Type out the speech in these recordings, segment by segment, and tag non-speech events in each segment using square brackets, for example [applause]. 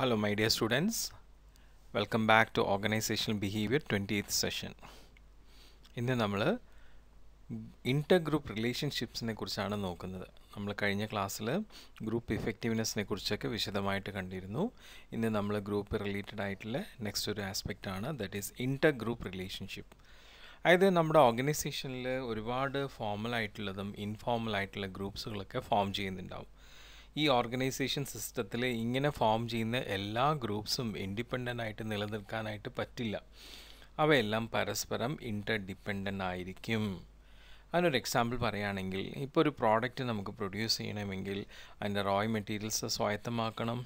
Hello my dear students, welcome back to Organizational Behavior 20th session. ഇന്ന് നമ്മൾ ഇൻ്റർ group റിലേഷൻഷിപ്സിനെ കുറിച്ചാണ് നോക്കുന്നത് നമ്മൾ കഴിഞ്ഞ ക്ലാസ്സിൽ ഗ്രൂപ്പ് ഇഫക്റ്റീവ്നെസ്സിനെ കുറിച്ചൊക്കെ വിശദമായിട്ട് കണ്ടിരുന്നു ഇന്ന് നമ്മൾ ഗ്രൂപ്പ് റിലേറ്റഡ് ആയിട്ടുള്ള നെക്സ്റ്റ് ഒരു ആസ്പെക്റ്റ് ആണ് that is intergroup relationship അതായത് നമ്മുടെ ഓർഗനൈസേഷനിൽ ഒരുപാട് ഫോമൽ ആയിട്ടുള്ളതും ഇൻഫോർമൽ ആയിട്ടുള്ള ഗ്രൂപ്പ്സുകളൊക്കെ ഫോം ചെയ്യുന്നുണ്ടാവും ഈ ഓർഗനൈസേഷൻ സിസ്റ്റത്തിൽ ഇങ്ങനെ ഫോം ചെയ്യുന്ന എല്ലാ ഗ്രൂപ്പ്സും ഇൻഡിപെൻഡൻ്റ് ആയിട്ട് നിലനിൽക്കാനായിട്ട് പറ്റില്ല അവയെല്ലാം പരസ്പരം ഇൻ്റർ ഡിപ്പെൻഡൻ്റ് ആയിരിക്കും അതിനൊരു എക്സാമ്പിൾ പറയുകയാണെങ്കിൽ ഇപ്പോൾ ഒരു പ്രോഡക്റ്റ് നമുക്ക് പ്രൊഡ്യൂസ് ചെയ്യണമെങ്കിൽ അതിൻ്റെ റോയ് മെറ്റീരിയൽസ് സ്വായത്തമാക്കണം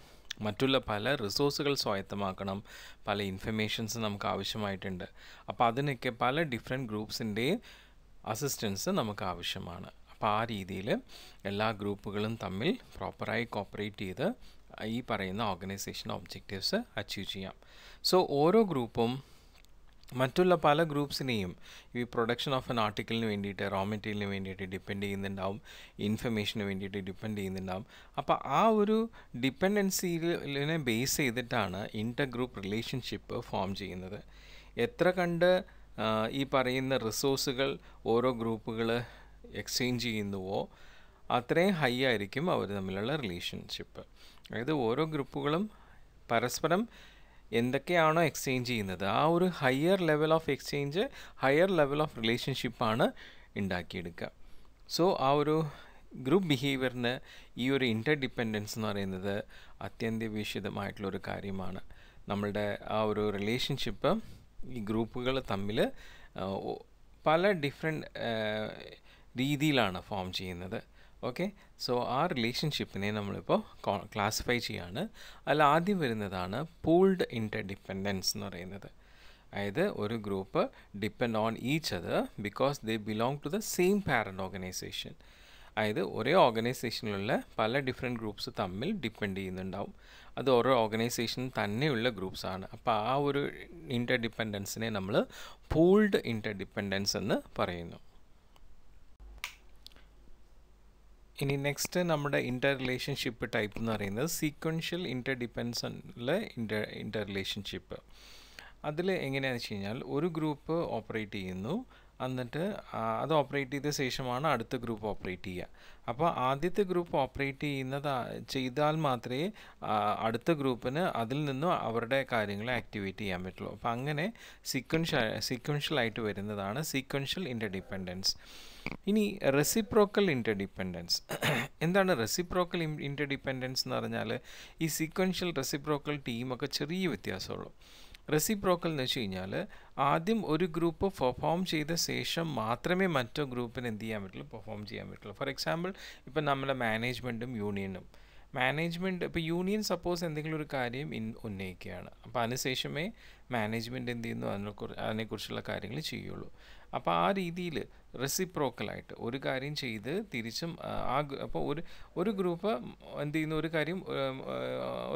മറ്റുള്ള പല റിസോഴ്സുകൾ സ്വായത്തമാക്കണം പല ഇൻഫർമേഷൻസ് നമുക്ക് ആവശ്യമായിട്ടുണ്ട് അപ്പോൾ അതിനൊക്കെ പല ഡിഫറെൻറ്റ് ഗ്രൂപ്പ്സിൻ്റെയും അസിസ്റ്റൻസ് നമുക്ക് ആവശ്യമാണ് അപ്പം ആ രീതിയിൽ എല്ലാ ഗ്രൂപ്പുകളും തമ്മിൽ പ്രോപ്പറായി കോപ്പറേറ്റ് ചെയ്ത് ഈ പറയുന്ന ഓർഗനൈസേഷൻ ഒബ്ജക്റ്റീവ്സ് അച്ചീവ് ചെയ്യാം സോ ഓരോ ഗ്രൂപ്പും മറ്റുള്ള പല ഗ്രൂപ്പ്സിനെയും ഈ പ്രൊഡക്ഷൻ ഓഫ് എൻ ആർട്ടിക്കിളിന് വേണ്ടിയിട്ട് റോ മെറ്റീരിയലിന് വേണ്ടിയിട്ട് ഡിപ്പെൻഡ് ചെയ്യുന്നുണ്ടാവും ഇൻഫർമേഷന് വേണ്ടിയിട്ട് ഡിപ്പെൻഡ് ചെയ്യുന്നുണ്ടാവും അപ്പോൾ ആ ഒരു ഡിപ്പെൻഡൻസിനെ ബേസ് ചെയ്തിട്ടാണ് ഇൻ്റർ ഗ്രൂപ്പ് റിലേഷൻഷിപ്പ് ഫോം ചെയ്യുന്നത് എത്ര കണ്ട് ഈ പറയുന്ന റിസോഴ്സുകൾ ഓരോ ഗ്രൂപ്പുകൾ എക്സ്ചേഞ്ച് ചെയ്യുന്നുവോ അത്രയും ഹൈ ആയിരിക്കും അവർ തമ്മിലുള്ള റിലേഷൻഷിപ്പ് അതായത് ഓരോ ഗ്രൂപ്പുകളും പരസ്പരം എന്തൊക്കെയാണോ എക്സ്ചേഞ്ച് ചെയ്യുന്നത് ആ ഒരു higher level of exchange higher level of റിലേഷൻഷിപ്പാണ് ഉണ്ടാക്കിയെടുക്കുക സോ ആ ഒരു ഗ്രൂപ്പ് ബിഹേവിയറിന് ഈ ഒരു ഇൻ്റർ ഡിപ്പെൻഡൻസ് എന്ന് പറയുന്നത് അത്യന്താപേക്ഷിതമായിട്ടുള്ളൊരു കാര്യമാണ് നമ്മളുടെ ആ ഒരു റിലേഷൻഷിപ്പ് ഈ ഗ്രൂപ്പുകൾ തമ്മിൽ പല ഡിഫറെൻറ്റ് രീതിയിലാണ് ഫോം ചെയ്യുന്നത് ഓക്കെ സോ ആ റിലേഷൻഷിപ്പിനെ നമ്മളിപ്പോൾ ക്ലാസിഫൈ ചെയ്യാണ് അതിൽ ആദ്യം വരുന്നതാണ് പൂൾഡ് ഇൻ്റർ ഡിപ്പെൻഡൻസ് എന്ന് പറയുന്നത് അതായത് ഒരു ഗ്രൂപ്പ് ഡിപ്പെൻഡ് ഓൺ ഈച്ച് അത് because they belong to the same parent organisation അതായത് ഒരേ ഓർഗനൈസേഷനിലുള്ള പല ഡിഫറെൻറ്റ് ഗ്രൂപ്പ്സ് തമ്മിൽ ഡിപ്പെൻഡ് ചെയ്യുന്നുണ്ടാവും അത് ഓരോ ഓർഗനൈസേഷൻ തന്നെയുള്ള ഗ്രൂപ്പ്സാണ് ആണ് അപ്പോൾ ആ ഒരു ഇൻ്റർ ഡിപ്പെൻഡൻസിനെ നമ്മൾ പൂൾഡ് ഇൻ്റർ ഡിപ്പെൻഡൻസ് എന്ന് പറയുന്നു ഇനി നെക്സ്റ്റ് നമ്മുടെ ഇൻ്റർ റിലേഷൻഷിപ്പ് ടൈപ്പ് എന്ന് പറയുന്നത് സീക്വൻഷ്യൽ ഇൻ്റർ ഉള്ള ഇൻ്റർ ഇൻ്റർ റിലേഷൻഷിപ്പ് അതിൽ എങ്ങനെയാണെന്ന് വെച്ച് കഴിഞ്ഞാൽ ഒരു ഗ്രൂപ്പ് ഓപ്പറേറ്റ് ചെയ്യുന്നു എന്നിട്ട് അത് ഓപ്പറേറ്റ് ചെയ്ത ശേഷമാണ് അടുത്ത ഗ്രൂപ്പ് ഓപ്പറേറ്റ് ചെയ്യുക അപ്പോൾ ആദ്യത്തെ ഗ്രൂപ്പ് ഓപ്പറേറ്റ് ചെയ്യുന്നത് ചെയ്താൽ മാത്രമേ അടുത്ത ഗ്രൂപ്പിന് അതിൽ നിന്നും അവരുടെ കാര്യങ്ങൾ ആക്ടിവേറ്റ് ചെയ്യാൻ പറ്റുള്ളൂ അപ്പോൾ അങ്ങനെ സീക്വൻഷ്യൽ ആയിട്ട് വരുന്നതാണ് സീക്വൻഷ്യൽ ഇൻ്റർഡിപ്പെൻഡൻസ് ഇനി റെസിപ്രോക്കൽ ഇൻ്റർഡിപ്പെൻഡൻസ് [clears throat] എന്താണ് റെസിപ്രോക്കൽ ഇൻ്റർഡിപ്പെൻഡൻസ് എന്ന് പറഞ്ഞാൽ ഈ സീക്വൻഷ്യൽ റെസിപ്രോക്കൽ ടീമൊക്കെ ചെറിയ വ്യത്യാസമുള്ളൂ റെസിപ്രോക്കൽ എന്ന് വെച്ച് കഴിഞ്ഞാൽ ആദ്യം ഒരു ഗ്രൂപ്പ് പെർഫോം ചെയ്ത ശേഷം മാത്രമേ മറ്റോ ഗ്രൂപ്പിന് എന്ത് ചെയ്യാൻ പറ്റുള്ളൂ പെർഫോം ചെയ്യാൻ പറ്റുള്ളൂ ഫോർ എക്സാമ്പിൾ ഇപ്പം നമ്മുടെ മാനേജ്മെൻറ്റും യൂണിയനും മാനേജ്മെൻറ്റ് ഇപ്പോൾ യൂണിയൻ സപ്പോസ് എന്തെങ്കിലും ഒരു കാര്യം ഇൻ ഉന്നയിക്കുകയാണ് അപ്പോൾ അതിനുശേഷമേ മാനേജ്മെൻറ്റ് എന്ത് ചെയ്യുന്നു അതിനെ അതിനെക്കുറിച്ചുള്ള കാര്യങ്ങൾ ചെയ്യുള്ളൂ അപ്പോൾ ആ രീതിയിൽ റെസിപ്രോക്കലായിട്ട് ഒരു കാര്യം ചെയ്ത് തിരിച്ചും ആ അപ്പോൾ ഒരു ഒരു ഗ്രൂപ്പ് എന്ത് ചെയ്യുന്നു ഒരു കാര്യം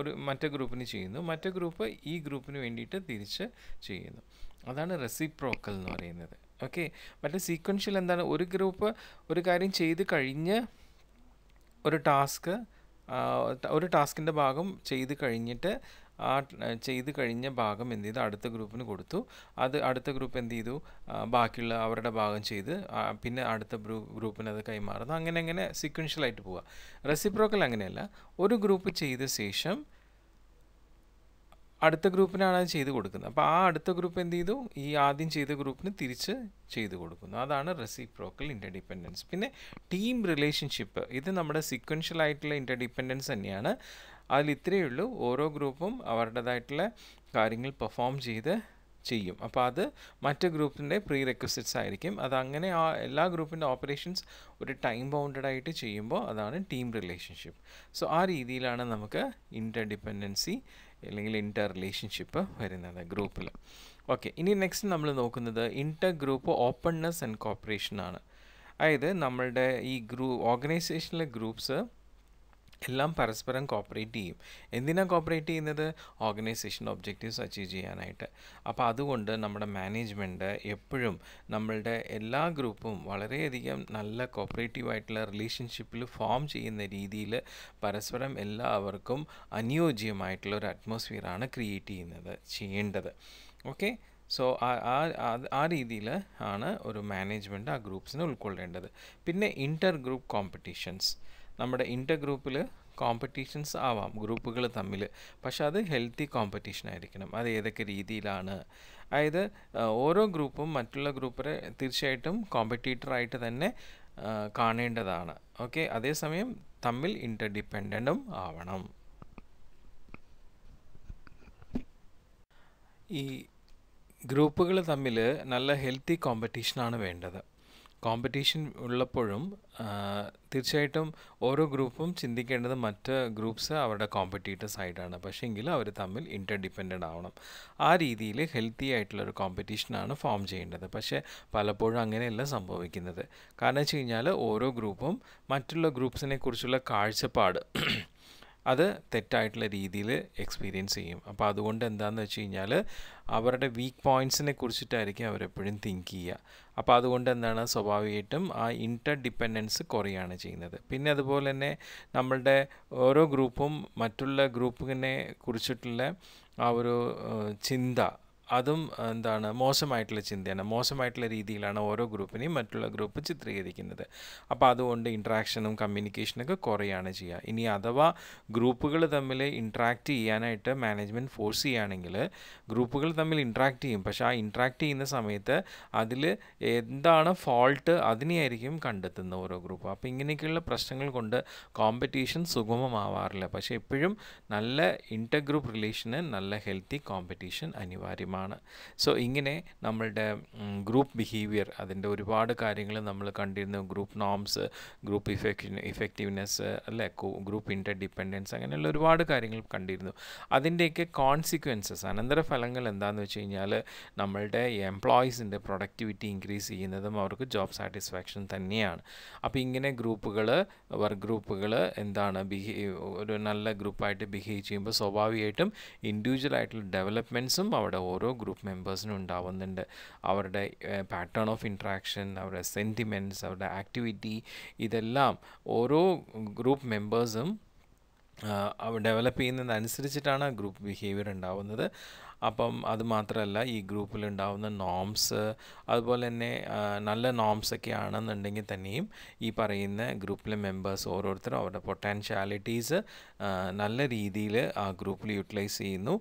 ഒരു മറ്റേ ഗ്രൂപ്പിന് ചെയ്യുന്നു മറ്റേ ഗ്രൂപ്പ് ഈ ഗ്രൂപ്പിന് വേണ്ടിയിട്ട് തിരിച്ച് ചെയ്യുന്നു അതാണ് റെസിപ്രോക്കൽ എന്ന് പറയുന്നത് ഓക്കെ മറ്റേ സീക്വൻഷ്യൽ എന്താണ് ഒരു ഗ്രൂപ്പ് ഒരു കാര്യം ചെയ്ത് കഴിഞ്ഞ് ഒരു ടാസ്ക് ഒരു ടാസ്കിൻ്റെ ഭാഗം ചെയ്ത് കഴിഞ്ഞിട്ട് ആ ചെയ്ത് കഴിഞ്ഞ ഭാഗം എന്ത് ചെയ്തു അടുത്ത ഗ്രൂപ്പിന് കൊടുത്തു അത് അടുത്ത ഗ്രൂപ്പ് എന്ത് ചെയ്തു ബാക്കിയുള്ള അവരുടെ ഭാഗം ചെയ്ത് പിന്നെ അടുത്ത ഗ്രൂപ്പിന് അത് കൈമാറുന്നു അങ്ങനെ അങ്ങനെ സീക്വൻഷ്യലായിട്ട് പോവുക റെസിപ്രോക്കൽ അങ്ങനെയല്ല ഒരു ഗ്രൂപ്പ് ചെയ്ത ശേഷം അടുത്ത ഗ്രൂപ്പിനാണ് അത് ചെയ്ത് കൊടുക്കുന്നത് അപ്പോൾ ആ അടുത്ത ഗ്രൂപ്പ് എന്ത് ചെയ്തു ഈ ആദ്യം ചെയ്ത ഗ്രൂപ്പിന് തിരിച്ച് ചെയ്ത് കൊടുക്കുന്നു അതാണ് റെസിപ്രോക്കൽ ഇൻ്റർഡിപെൻഡൻസ് പിന്നെ ടീം റിലേഷൻഷിപ്പ് ഇത് നമ്മുടെ സീക്വൻഷ്യൽ ആയിട്ടുള്ള ഇൻ്റർഡിപെൻഡൻസ് തന്നെയാണ് അതിലിത്രയേ ഉള്ളൂ ഓരോ ഗ്രൂപ്പും അവരുടേതായിട്ടുള്ള കാര്യങ്ങൾ പെർഫോം ചെയ്ത് ചെയ്യും അപ്പോൾ അത് മറ്റ് ഗ്രൂപ്പിൻ്റെ പ്രീ റെക്വസിറ്റ്സ് ആയിരിക്കും അത് അങ്ങനെ ആ എല്ലാ ഗ്രൂപ്പിൻ്റെ ഓപ്പറേഷൻസ് ഒരു ടൈം ബൗണ്ടഡ് ആയിട്ട് ചെയ്യുമ്പോൾ അതാണ് ടീം റിലേഷൻഷിപ്പ് സോ ആ രീതിയിലാണ് നമുക്ക് ഇൻ്റർ ഡിപ്പെൻഡൻസി അല്ലെങ്കിൽ ഇൻ്റർ റിലേഷൻഷിപ്പ് വരുന്നത് ഗ്രൂപ്പിൽ ഓക്കെ ഇനി നെക്സ്റ്റ് നമ്മൾ നോക്കുന്നത് intergroup openness and cooperation ആണ് അതായത് നമ്മളുടെ ഈ ഗ്രൂ ഓർഗനൈസേഷനിലെ ഗ്രൂപ്പ്സ് എല്ലാം പരസ്പരം കോപ്പറേറ്റ് ചെയ്യും എന്തിനാണ് കോപ്പറേറ്റ് ചെയ്യുന്നത് ഓർഗനൈസേഷൻ ഒബ്ജക്റ്റീവ്സ് അച്ചീവ് ചെയ്യാനായിട്ട് അപ്പോൾ അതുകൊണ്ട് നമ്മുടെ മാനേജ്മെൻറ്റ് എപ്പോഴും നമ്മളുടെ എല്ലാ ഗ്രൂപ്പും വളരെയധികം നല്ല കോപ്പറേറ്റീവായിട്ടുള്ള ആയിട്ടുള്ള റിലേഷൻഷിപ്പിൽ ഫോം ചെയ്യുന്ന രീതിയിൽ പരസ്പരം എല്ലാവർക്കും അനുയോജ്യമായിട്ടുള്ള ഒരു അറ്റ്മോസ്ഫിയറാണ് ക്രിയേറ്റ് ചെയ്യുന്നത് ചെയ്യേണ്ടത് ഓക്കെ സോ ആ ആ രീതിയിൽ ആണ് ഒരു മാനേജ്മെൻറ്റ് ആ ഗ്രൂപ്പ്സിനെ ഉൾക്കൊള്ളേണ്ടത് പിന്നെ ഇൻ്റർ ഗ്രൂപ്പ് കോമ്പറ്റീഷൻസ് നമ്മുടെ ഇൻ്റർ ഗ്രൂപ്പിൽ കോമ്പറ്റീഷൻസ് ആവാം ഗ്രൂപ്പുകൾ തമ്മിൽ പക്ഷേ അത് ഹെൽത്തി കോമ്പറ്റീഷൻ ആയിരിക്കണം അത് ഏതൊക്കെ രീതിയിലാണ് അതായത് ഓരോ ഗ്രൂപ്പും മറ്റുള്ള ഗ്രൂപ്പിനെ തീർച്ചയായിട്ടും കോമ്പറ്റീറ്ററായിട്ട് തന്നെ കാണേണ്ടതാണ് ഓക്കെ അതേസമയം തമ്മിൽ ഇൻ്റർ ഡിപ്പെൻഡൻറ്റും ആവണം ഈ ഗ്രൂപ്പുകൾ തമ്മിൽ നല്ല ഹെൽത്തി കോമ്പറ്റീഷനാണ് വേണ്ടത് കോമ്പറ്റീഷൻ ഉള്ളപ്പോഴും തീർച്ചയായിട്ടും ഓരോ ഗ്രൂപ്പും ചിന്തിക്കേണ്ടത് മറ്റ് ഗ്രൂപ്പ്സ് അവരുടെ കോമ്പറ്റീറ്റേഴ്സ് ആയിട്ടാണ് പക്ഷേങ്കിൽ അവർ തമ്മിൽ ഇൻ്റർ ഡിപ്പെൻഡൻ്റ് ആവണം ആ രീതിയിൽ ഹെൽത്തി ആയിട്ടുള്ളൊരു കോമ്പറ്റീഷനാണ് ഫോം ചെയ്യേണ്ടത് പക്ഷേ പലപ്പോഴും അങ്ങനെയല്ല സംഭവിക്കുന്നത് കാരണം വെച്ച് കഴിഞ്ഞാൽ ഓരോ ഗ്രൂപ്പും മറ്റുള്ള ഗ്രൂപ്പ്സിനെ കുറിച്ചുള്ള കാഴ്ചപ്പാട് അത് തെറ്റായിട്ടുള്ള രീതിയിൽ എക്സ്പീരിയൻസ് ചെയ്യും അപ്പോൾ അതുകൊണ്ട് എന്താണെന്ന് വെച്ച് കഴിഞ്ഞാൽ അവരുടെ വീക്ക് പോയിൻറ്റ്സിനെ കുറിച്ചിട്ടായിരിക്കും അവരെപ്പോഴും തിങ്ക് ചെയ്യുക അപ്പോൾ അതുകൊണ്ട് എന്താണ് സ്വാഭാവികമായിട്ടും ആ ഇൻറ്റർ ഡിപ്പെൻഡൻസ് കുറയാണ് ചെയ്യുന്നത് പിന്നെ അതുപോലെ തന്നെ നമ്മളുടെ ഓരോ ഗ്രൂപ്പും മറ്റുള്ള ഗ്രൂപ്പിനെ കുറിച്ചിട്ടുള്ള ആ ഒരു ചിന്ത അതും എന്താണ് മോശമായിട്ടുള്ള ചിന്തയാണ് മോശമായിട്ടുള്ള രീതിയിലാണ് ഓരോ ഗ്രൂപ്പിനെയും മറ്റുള്ള ഗ്രൂപ്പ് ചിത്രീകരിക്കുന്നത് അപ്പോൾ അതുകൊണ്ട് ഇൻട്രാക്ഷനും കമ്മ്യൂണിക്കേഷനൊക്കെ കുറയാണ് ചെയ്യുക ഇനി അഥവാ ഗ്രൂപ്പുകൾ തമ്മിൽ ഇൻട്രാക്റ്റ് ചെയ്യാനായിട്ട് മാനേജ്മെൻറ്റ് ഫോഴ്സ് ചെയ്യുകയാണെങ്കിൽ ഗ്രൂപ്പുകൾ തമ്മിൽ ഇൻട്രാക്ട് ചെയ്യും പക്ഷേ ആ ഇൻട്രാക്ട് ചെയ്യുന്ന സമയത്ത് അതിൽ എന്താണ് ഫോൾട്ട് അതിനെയായിരിക്കും കണ്ടെത്തുന്നത് ഓരോ ഗ്രൂപ്പ് അപ്പോൾ ഇങ്ങനെയൊക്കെയുള്ള പ്രശ്നങ്ങൾ കൊണ്ട് കോമ്പറ്റീഷൻ സുഗമമാവാറില്ല പക്ഷേ എപ്പോഴും നല്ല ഇൻ്റർ ഗ്രൂപ്പ് റിലേഷന് നല്ല ഹെൽത്തി കോമ്പറ്റീഷൻ അനിവാര്യമാണ് ആണ് സോ ഇങ്ങനെ നമ്മളുടെ ഗ്രൂപ്പ് ബിഹേവിയർ അതിൻ്റെ ഒരുപാട് കാര്യങ്ങൾ നമ്മൾ കണ്ടിരുന്നു group norms group effect effectiveness അല്ലെ ഗ്രൂപ്പ് ഇൻ്റർ ഡിപ്പെൻഡൻസ് അങ്ങനെയുള്ള ഒരുപാട് കാര്യങ്ങൾ കണ്ടിരുന്നു അതിൻ്റെയൊക്കെ കോൺസിക്വൻസസ് അനന്തരഫലങ്ങൾ എന്താണെന്ന് വെച്ച് കഴിഞ്ഞാൽ നമ്മളുടെ എംപ്ലോയീസിൻ്റെ പ്രൊഡക്ടിവിറ്റി ഇൻക്രീസ് ചെയ്യുന്നതും അവർക്ക് ജോബ് സാറ്റിസ്ഫാക്ഷൻ തന്നെയാണ് അപ്പോൾ ഇങ്ങനെ ഗ്രൂപ്പുകൾ വർക്ക് ഗ്രൂപ്പുകൾ എന്താണ് ബിഹേവ് ഒരു നല്ല ഗ്രൂപ്പായിട്ട് ബിഹേവ് ചെയ്യുമ്പോൾ സ്വാഭാവികമായിട്ടും ഇൻഡിവിജ്വൽ ആയിട്ടുള്ള ഡെവലപ്മെൻറ്റ്സും അവിടെ ഓരോ ഓരോ ഗ്രൂപ്പ് മെമ്പേഴ്സിനും ഉണ്ടാവുന്നുണ്ട് അവരുടെ പാറ്റേൺ ഓഫ് ഇൻട്രാക്ഷൻ അവരുടെ സെൻറ്റിമെൻറ്റ്സ് അവരുടെ ആക്ടിവിറ്റി ഇതെല്ലാം ഓരോ ഗ്രൂപ്പ് മെമ്പേഴ്സും ഡെവലപ്പ് ചെയ്യുന്നതനുസരിച്ചിട്ടാണ് ഗ്രൂപ്പ് ബിഹേവിയർ ഉണ്ടാവുന്നത് അപ്പം അത് മാത്രമല്ല ഈ ഗ്രൂപ്പിലുണ്ടാവുന്ന നോംസ് അതുപോലെ തന്നെ നല്ല നോംസൊക്കെ ആണെന്നുണ്ടെങ്കിൽ തന്നെയും ഈ പറയുന്ന ഗ്രൂപ്പിലെ മെമ്പേഴ്സ് ഓരോരുത്തരും അവരുടെ പൊട്ടൻഷ്യാലിറ്റീസ് നല്ല രീതിയിൽ ആ ഗ്രൂപ്പിൽ യൂട്ടിലൈസ് ചെയ്യുന്നു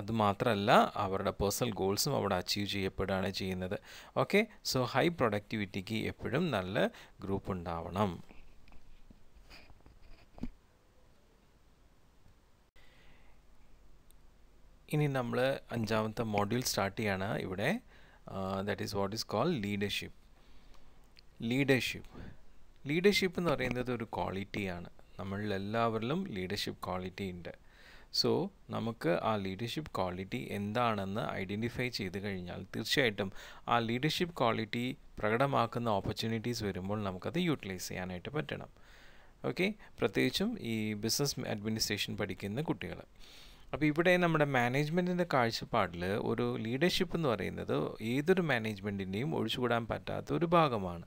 അതുമാത്രമല്ല അവരുടെ പേഴ്സണൽ ഗോൾസും അവിടെ അച്ചീവ് ചെയ്യപ്പെടുകയാണ് ചെയ്യുന്നത് ഓക്കെ സോ ഹൈ പ്രൊഡക്ടിവിറ്റിക്ക് എപ്പോഴും നല്ല ഗ്രൂപ്പ് ഉണ്ടാവണം ഇനി നമ്മൾ അഞ്ചാമത്തെ മോഡ്യൂൾ സ്റ്റാർട്ട് ചെയ്യാണ് ഇവിടെ that is what is call leadership leadership leadership എന്ന് പറയുന്നത് ഒരു ക്വാളിറ്റിയാണ് നമ്മളിൽ എല്ലാവരിലും ലീഡർഷിപ്പ് ക്വാളിറ്റി ഉണ്ട് സോ നമുക്ക് ആ ലീഡർഷിപ്പ് ക്വാളിറ്റി എന്താണെന്ന് ഐഡൻറ്റിഫൈ ചെയ്ത് കഴിഞ്ഞാൽ തീർച്ചയായിട്ടും ആ ലീഡർഷിപ്പ് ക്വാളിറ്റി പ്രകടമാക്കുന്ന ഓപ്പർച്യൂണിറ്റീസ് വരുമ്പോൾ നമുക്കത് യൂട്ടിലൈസ് ചെയ്യാനായിട്ട് പറ്റണം ഓക്കെ പ്രത്യേകിച്ചും ഈ ബിസിനസ് അഡ്മിനിസ്ട്രേഷൻ പഠിക്കുന്ന കുട്ടികൾ അപ്പോൾ ഇവിടെ നമ്മുടെ മാനേജ്മെൻറ്റിൻ്റെ കാഴ്ചപ്പാടിൽ ഒരു ലീഡർഷിപ്പ് എന്ന് പറയുന്നത് ഏതൊരു മാനേജ്മെൻറ്റിൻ്റെയും ഒഴിച്ചുകൂടാൻ പറ്റാത്ത ഒരു ഭാഗമാണ്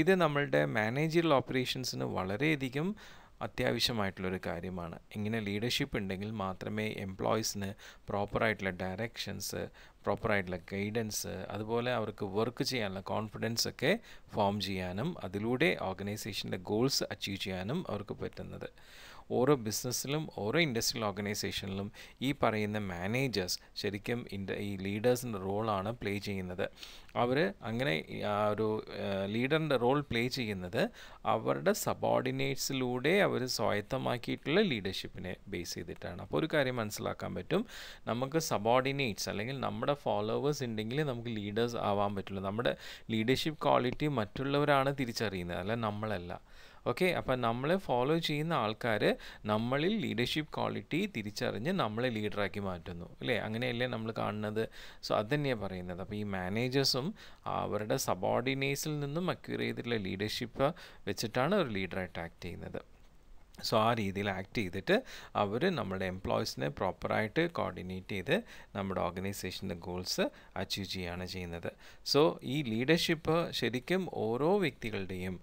ഇത് നമ്മളുടെ മാനേജറിയൽ ഓപ്പറേഷൻസിന് വളരെയധികം ഒരു കാര്യമാണ് ഇങ്ങനെ ലീഡർഷിപ്പ് ഉണ്ടെങ്കിൽ മാത്രമേ എംപ്ലോയീസിന് പ്രോപ്പറായിട്ടുള്ള ഡയറക്ഷൻസ് പ്രോപ്പറായിട്ടുള്ള ഗൈഡൻസ് അതുപോലെ അവർക്ക് വർക്ക് ചെയ്യാനുള്ള കോൺഫിഡൻസ് ഒക്കെ ഫോം ചെയ്യാനും അതിലൂടെ ഓർഗനൈസേഷൻ്റെ ഗോൾസ് അച്ചീവ് ചെയ്യാനും അവർക്ക് പറ്റുന്നത് ഓരോ ബിസിനസ്സിലും ഓരോ ഇൻഡസ്ട്രിയൽ ഓർഗനൈസേഷനിലും ഈ പറയുന്ന മാനേജേഴ്സ് ശരിക്കും ഇൻഡ ഈ ലീഡേഴ്സിൻ്റെ റോളാണ് പ്ലേ ചെയ്യുന്നത് അവർ അങ്ങനെ ഒരു ലീഡറിൻ്റെ റോൾ പ്ലേ ചെയ്യുന്നത് അവരുടെ സബോർഡിനേറ്റ്സിലൂടെ അവർ സ്വായത്തമാക്കിയിട്ടുള്ള ലീഡർഷിപ്പിനെ ബേസ് ചെയ്തിട്ടാണ് അപ്പോൾ ഒരു കാര്യം മനസ്സിലാക്കാൻ പറ്റും നമുക്ക് സബോർഡിനേറ്റ്സ് അല്ലെങ്കിൽ നമ്മുടെ ഫോളോവേഴ്സ് ഉണ്ടെങ്കിൽ നമുക്ക് ലീഡേഴ്സ് ആവാൻ പറ്റുള്ളൂ നമ്മുടെ ലീഡർഷിപ്പ് ക്വാളിറ്റി മറ്റുള്ളവരാണ് തിരിച്ചറിയുന്നത് അല്ല നമ്മളല്ല ഓക്കെ അപ്പം നമ്മൾ ഫോളോ ചെയ്യുന്ന ആൾക്കാർ നമ്മളിൽ ലീഡർഷിപ്പ് ക്വാളിറ്റി തിരിച്ചറിഞ്ഞ് നമ്മളെ ലീഡറാക്കി മാറ്റുന്നു അല്ലേ അങ്ങനെയല്ലേ നമ്മൾ കാണുന്നത് സോ അത് തന്നെയാണ് പറയുന്നത് അപ്പോൾ ഈ മാനേജേഴ്സും അവരുടെ സബോർഡിനേറ്റ്സിൽ നിന്നും അക്യൂർ ചെയ്തിട്ടുള്ള ലീഡർഷിപ്പ് വെച്ചിട്ടാണ് ഒരു ലീഡറായിട്ട് ആക്ട് ചെയ്യുന്നത് സോ ആ രീതിയിൽ ആക്ട് ചെയ്തിട്ട് അവർ നമ്മുടെ എംപ്ലോയീസിനെ പ്രോപ്പറായിട്ട് കോർഡിനേറ്റ് ചെയ്ത് നമ്മുടെ ഓർഗനൈസേഷൻ്റെ ഗോൾസ് അച്ചീവ് ചെയ്യുകയാണ് ചെയ്യുന്നത് സോ ഈ ലീഡർഷിപ്പ് ശരിക്കും ഓരോ വ്യക്തികളുടെയും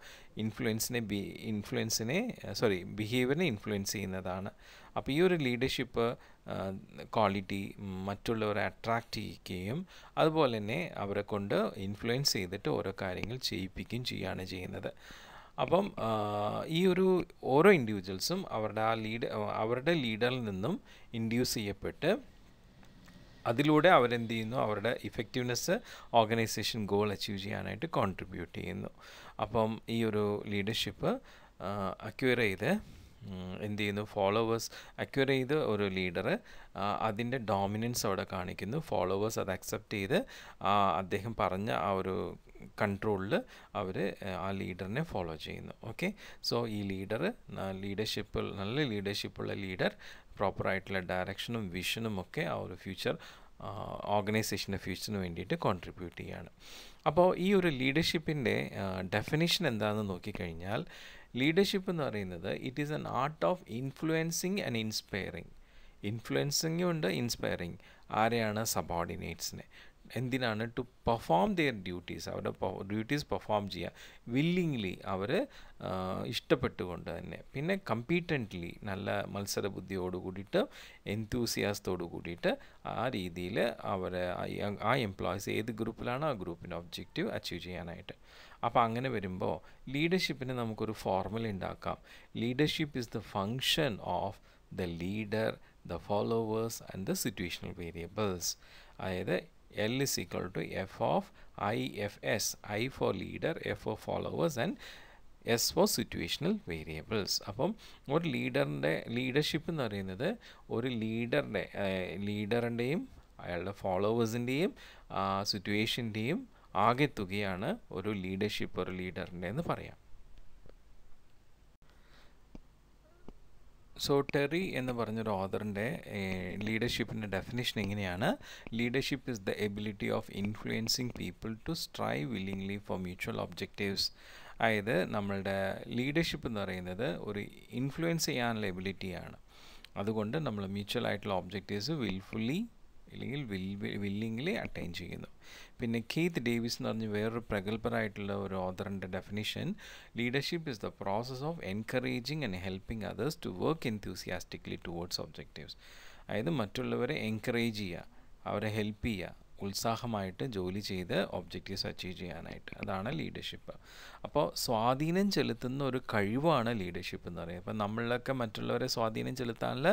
ഇൻഫ്ലുവൻസിനെ ബി ഇൻഫ്ലുവൻസിനെ സോറി ബിഹേവിയറിനെ ഇൻഫ്ലുവൻസ് ചെയ്യുന്നതാണ് അപ്പോൾ ഈ ഒരു ലീഡർഷിപ്പ് ക്വാളിറ്റി uh, മറ്റുള്ളവരെ അട്രാക്റ്റ് ചെയ്യിക്കുകയും അതുപോലെ തന്നെ അവരെ കൊണ്ട് ഇൻഫ്ലുവൻസ് ചെയ്തിട്ട് ഓരോ കാര്യങ്ങൾ ചെയ്യിപ്പിക്കുകയും ചെയ്യുകയാണ് ചെയ്യുന്നത് അപ്പം uh, ഈ ഒരു ഓരോ ഇൻഡിവിജ്വൽസും അവരുടെ ആ ലീഡ് അവരുടെ ലീഡറിൽ നിന്നും ഇൻഡ്യൂസ് ചെയ്യപ്പെട്ട് അതിലൂടെ അവരെന്ത് ചെയ്യുന്നു അവരുടെ ഇഫക്റ്റീവ്നെസ് ഓർഗനൈസേഷൻ ഗോൾ അച്ചീവ് ചെയ്യാനായിട്ട് കോൺട്രിബ്യൂട്ട് ചെയ്യുന്നു അപ്പം ഈ ഒരു ലീഡർഷിപ്പ് അക്യൂർ ചെയ്ത് എന്ത് ചെയ്യുന്നു ഫോളോവേഴ്സ് അക്യൂർ ചെയ്ത് ഒരു ലീഡർ അതിൻ്റെ ഡോമിനൻസ് അവിടെ കാണിക്കുന്നു ഫോളോവേഴ്സ് അത് അക്സെപ്റ്റ് ചെയ്ത് അദ്ദേഹം പറഞ്ഞ ആ ഒരു കൺട്രോളിൽ അവർ ആ ലീഡറിനെ ഫോളോ ചെയ്യുന്നു ഓക്കെ സോ ഈ ലീഡർ ലീഡർഷിപ്പ് നല്ല ലീഡർഷിപ്പുള്ള ലീഡർ പ്രോപ്പറായിട്ടുള്ള ഡയറക്ഷനും വിഷനും ഒക്കെ ആ ഒരു ഫ്യൂച്ചർ ഓർഗനൈസേഷൻ്റെ ഫ്യൂച്ചറിന് വേണ്ടിയിട്ട് കോൺട്രിബ്യൂട്ട് ചെയ്യുകയാണ് അപ്പോൾ ഈ ഒരു ലീഡർഷിപ്പിൻ്റെ ഡെഫിനേഷൻ എന്താണെന്ന് നോക്കിക്കഴിഞ്ഞാൽ ലീഡർഷിപ്പ് എന്ന് പറയുന്നത് it is an art of influencing and inspiring ഇൻഫ്ലുവൻസിങ്ങും ഉണ്ട് ഇൻസ്പയറിങ് ആരെയാണ് സബോർഡിനേറ്റ്സിനെ എന്തിനാണ് ടു പെർഫോം ദെയർ ഡ്യൂട്ടീസ് അവരുടെ ഡ്യൂട്ടീസ് പെർഫോം ചെയ്യുക വില്ലിംഗ്ലി അവർ ഇഷ്ടപ്പെട്ടുകൊണ്ട് തന്നെ പിന്നെ കമ്പീറ്റൻ്റ്ലി നല്ല മത്സര ബുദ്ധിയോട് കൂടിയിട്ട് എൻതൂസിയാസത്തോട് കൂടിയിട്ട് ആ രീതിയിൽ അവർ ആ എംപ്ലോയീസ് ഏത് ഗ്രൂപ്പിലാണ് ആ ഗ്രൂപ്പിൻ്റെ ഒബ്ജക്റ്റീവ് അച്ചീവ് ചെയ്യാനായിട്ട് അപ്പോൾ അങ്ങനെ വരുമ്പോൾ ലീഡർഷിപ്പിന് നമുക്കൊരു ഫോർമുല ഉണ്ടാക്കാം leadership is the function of the leader the followers and the situational variables അതായത് L is equal to F of IFS, I for leader, F for followers and S for situational variables അപ്പം ഒരു ലീഡറിൻ്റെ leadership എന്ന് പറയുന്നത് ഒരു ലീഡറിൻ്റെ ലീഡറിൻ്റെയും അയാളുടെ ഫോളോവേഴ്സിൻ്റെയും സിറ്റുവേഷൻ്റെയും ആകെത്തുകയാണ് ഒരു leadership ഒരു ലീഡറിൻ്റെ എന്ന് പറയാം സോ ടെറി എന്ന് പറഞ്ഞൊരു ഓദറിൻ്റെ ലീഡർഷിപ്പിൻ്റെ ഡെഫിനേഷൻ എങ്ങനെയാണ് leadership is the ability of influencing people to strive willingly for mutual objectives അതായത് നമ്മളുടെ ലീഡർഷിപ്പ് എന്ന് പറയുന്നത് ഒരു ഇൻഫ്ലുവൻസ് ചെയ്യാനുള്ള എബിലിറ്റിയാണ് അതുകൊണ്ട് നമ്മൾ മ്യൂച്വൽ ആയിട്ടുള്ള ഒബ്ജക്റ്റീവ്സ് വിൽഫുള്ളി ഇല്ലെങ്കിൽ വിൽ അറ്റൈൻ ചെയ്യുന്നു പിന്നെ കീത്ത് ഡേവിസ് എന്ന് പറഞ്ഞ് വേറൊരു പ്രഗത്ഭരായിട്ടുള്ള ഒരു ഓദറിൻ്റെ definition leadership is the process of encouraging and helping others to work enthusiastically towards objectives അതായത് മറ്റുള്ളവരെ എൻകറേജ് ചെയ്യുക അവരെ ഹെൽപ്പ് ചെയ്യുക ഉത്സാഹമായിട്ട് ജോലി ചെയ്ത് ഒബ്ജക്റ്റീവ്സ് അച്ചീവ് ചെയ്യാനായിട്ട് അതാണ് ലീഡർഷിപ്പ് അപ്പോൾ സ്വാധീനം ചെലുത്തുന്ന ഒരു കഴിവാണ് ലീഡർഷിപ്പ് എന്ന് പറയുന്നത് അപ്പം നമ്മളൊക്കെ മറ്റുള്ളവരെ സ്വാധീനം ചെലുത്താനുള്ള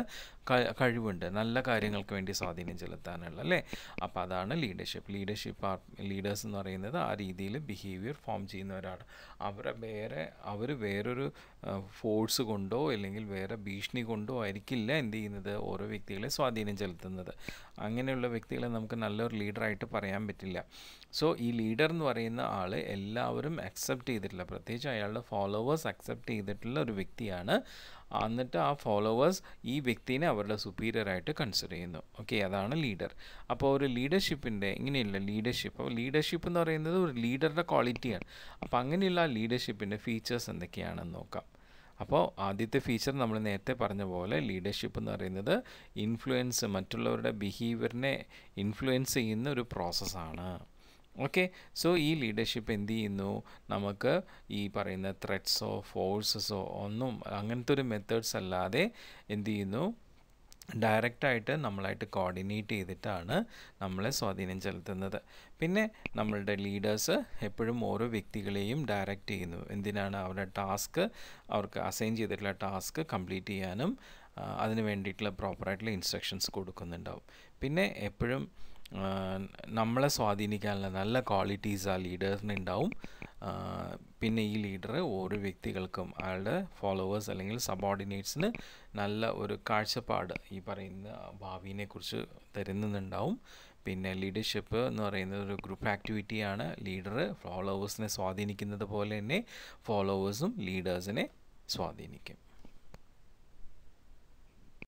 കഴിവുണ്ട് നല്ല കാര്യങ്ങൾക്ക് വേണ്ടി സ്വാധീനം ചെലുത്താനുള്ള അല്ലേ അപ്പോൾ അതാണ് ലീഡർഷിപ്പ് ലീഡർഷിപ്പ് ആ ലീഡേഴ്സ് എന്ന് പറയുന്നത് ആ രീതിയിൽ ബിഹേവിയർ ഫോം ചെയ്യുന്നവരാണ് അവരെ വേറെ അവർ വേറൊരു ഫോഴ്സ് കൊണ്ടോ അല്ലെങ്കിൽ വേറെ ഭീഷണി കൊണ്ടോ ആയിരിക്കില്ല എന്ത് ചെയ്യുന്നത് ഓരോ വ്യക്തികളെ സ്വാധീനം ചെലുത്തുന്നത് അങ്ങനെയുള്ള വ്യക്തികളെ നമുക്ക് നല്ലൊരു ലീഡറായിട്ട് പറയാൻ പറ്റില്ല സോ ഈ ലീഡർ എന്ന് പറയുന്ന ആൾ എല്ലാവരും അക്സെപ്റ്റ് ചെയ്തിട്ടില്ല പ്രത്യേകിച്ച് അയാളുടെ ഫോളോവേഴ്സ് അക്സെപ്റ്റ് ചെയ്തിട്ടുള്ള ഒരു വ്യക്തിയാണ് എന്നിട്ട് ആ ഫോളോവേഴ്സ് ഈ വ്യക്തിനെ അവരുടെ സുപ്പീരിയറായിട്ട് കൺസിഡർ ചെയ്യുന്നു ഓക്കെ അതാണ് ലീഡർ അപ്പോൾ ഒരു ലീഡർഷിപ്പിൻ്റെ ഇങ്ങനെയുള്ള ലീഡർഷിപ്പ് അപ്പോൾ ലീഡർഷിപ്പ് എന്ന് പറയുന്നത് ഒരു ലീഡറുടെ ക്വാളിറ്റിയാണ് അപ്പോൾ അങ്ങനെയുള്ള ആ ലീഡർഷിപ്പിൻ്റെ ഫീച്ചേഴ്സ് എന്തൊക്കെയാണെന്ന് നോക്കാം അപ്പോൾ ആദ്യത്തെ ഫീച്ചർ നമ്മൾ നേരത്തെ പറഞ്ഞ പോലെ ലീഡർഷിപ്പ് എന്ന് പറയുന്നത് ഇൻഫ്ലുവൻസ് മറ്റുള്ളവരുടെ ബിഹേവിയറിനെ ഇൻഫ്ലുവൻസ് ചെയ്യുന്ന ഒരു പ്രോസസ്സാണ് ഓക്കെ സോ ഈ ലീഡർഷിപ്പ് എന്ത് ചെയ്യുന്നു നമുക്ക് ഈ പറയുന്ന ത്രെഡ്സോ ഫോഴ്സസോ ഒന്നും അങ്ങനത്തെ ഒരു മെത്തേഡ്സ് അല്ലാതെ എന്ത് ചെയ്യുന്നു ഡയറക്റ്റായിട്ട് നമ്മളായിട്ട് കോർഡിനേറ്റ് ചെയ്തിട്ടാണ് നമ്മളെ സ്വാധീനം ചെലുത്തുന്നത് പിന്നെ നമ്മളുടെ ലീഡേഴ്സ് എപ്പോഴും ഓരോ വ്യക്തികളെയും ഡയറക്റ്റ് ചെയ്യുന്നു എന്തിനാണ് അവരുടെ ടാസ്ക് അവർക്ക് അസൈൻ ചെയ്തിട്ടുള്ള ടാസ്ക് കംപ്ലീറ്റ് ചെയ്യാനും അതിന് വേണ്ടിയിട്ടുള്ള പ്രോപ്പറായിട്ടുള്ള ഇൻസ്ട്രക്ഷൻസ് കൊടുക്കുന്നുണ്ടാവും പിന്നെ എപ്പോഴും നമ്മളെ സ്വാധീനിക്കാനുള്ള നല്ല ക്വാളിറ്റീസ് ആ ലീഡേഴ്സിന് ഉണ്ടാവും പിന്നെ ഈ ലീഡർ ഓരോ വ്യക്തികൾക്കും അയാളുടെ ഫോളോവേഴ്സ് അല്ലെങ്കിൽ സബോർഡിനേറ്റ്സിന് നല്ല ഒരു കാഴ്ചപ്പാട് ഈ പറയുന്ന ഭാവിയെക്കുറിച്ച് തരുന്നുണ്ടാവും പിന്നെ ലീഡർഷിപ്പ് എന്ന് പറയുന്നത് ഒരു ഗ്രൂപ്പ് ആക്ടിവിറ്റിയാണ് ലീഡർ ഫോളോവേഴ്സിനെ സ്വാധീനിക്കുന്നത് പോലെ തന്നെ ഫോളോവേഴ്സും ലീഡേഴ്സിനെ സ്വാധീനിക്കും